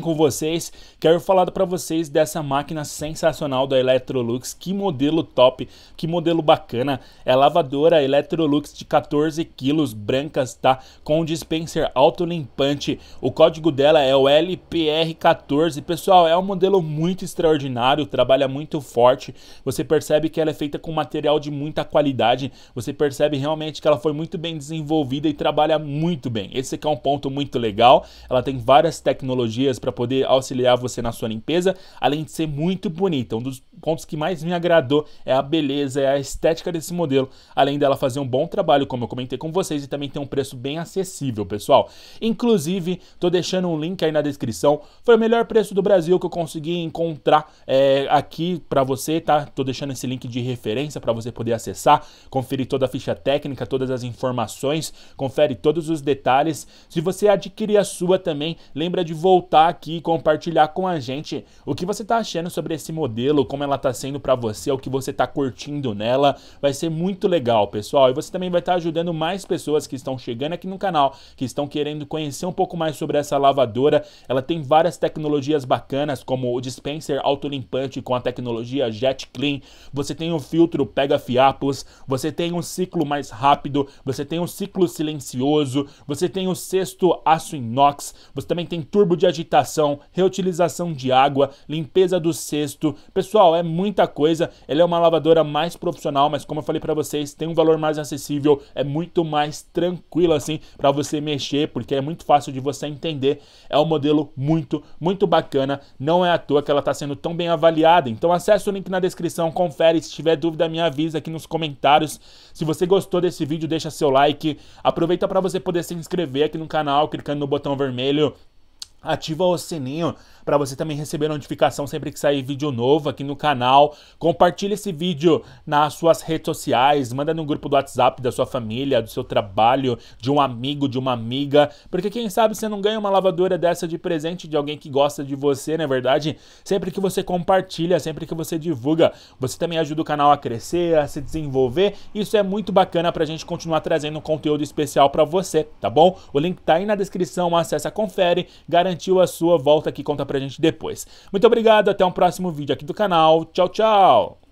com vocês. Quero falar para vocês dessa máquina sensacional da Electrolux. Que modelo top, que modelo bacana. É lavadora Electrolux de 14 quilos, brancas, tá? Com dispenser autolimpante. O código dela é o LPR14. Pessoal, é um modelo muito extraordinário, trabalha muito forte. Você percebe que ela é feita com material de muita qualidade. Você percebe realmente que ela foi muito bem desenvolvida e trabalha muito bem. Esse aqui é um ponto muito legal. Ela tem várias tecnologias para para poder auxiliar você na sua limpeza, além de ser muito bonita. Um dos pontos que mais me agradou é a beleza, é a estética desse modelo, além dela fazer um bom trabalho, como eu comentei com vocês, e também tem um preço bem acessível, pessoal. Inclusive, tô deixando um link aí na descrição. Foi o melhor preço do Brasil que eu consegui encontrar é, aqui para você, tá? Tô deixando esse link de referência para você poder acessar, conferir toda a ficha técnica, todas as informações, confere todos os detalhes. Se você adquirir a sua também, lembra de voltar aqui e compartilhar com a gente o que você tá achando sobre esse modelo, como ela tá sendo para você, o que você tá curtindo nela. Vai ser muito legal, pessoal. E você também vai estar tá ajudando mais pessoas que estão chegando aqui no canal, que estão querendo conhecer um pouco mais sobre essa lavadora. Ela tem várias tecnologias bacanas, como o dispenser autolimpante com a tecnologia Jet Clean. Você tem o um filtro pega fiapos, você tem um ciclo mais rápido, você tem um ciclo silencioso, você tem o um cesto aço inox, você também tem turbo de agitação reutilização de água, limpeza do cesto. Pessoal, é muita coisa. Ela é uma lavadora mais profissional, mas como eu falei para vocês, tem um valor mais acessível, é muito mais tranquilo assim para você mexer, porque é muito fácil de você entender. É um modelo muito, muito bacana. Não é à toa que ela está sendo tão bem avaliada. Então acessa o link na descrição, confere. Se tiver dúvida, me avisa aqui nos comentários. Se você gostou desse vídeo, deixa seu like. Aproveita para você poder se inscrever aqui no canal, clicando no botão vermelho. Ativa o sininho para você também receber notificação sempre que sair vídeo novo aqui no canal. Compartilhe esse vídeo nas suas redes sociais, manda no grupo do WhatsApp da sua família, do seu trabalho, de um amigo, de uma amiga, porque quem sabe você não ganha uma lavadora dessa de presente de alguém que gosta de você, não é verdade. Sempre que você compartilha, sempre que você divulga, você também ajuda o canal a crescer, a se desenvolver. Isso é muito bacana para a gente continuar trazendo conteúdo especial para você, tá bom? O link tá aí na descrição, acessa, confere, garante garantiu a sua volta aqui, conta pra gente depois. Muito obrigado, até um próximo vídeo aqui do canal. Tchau, tchau!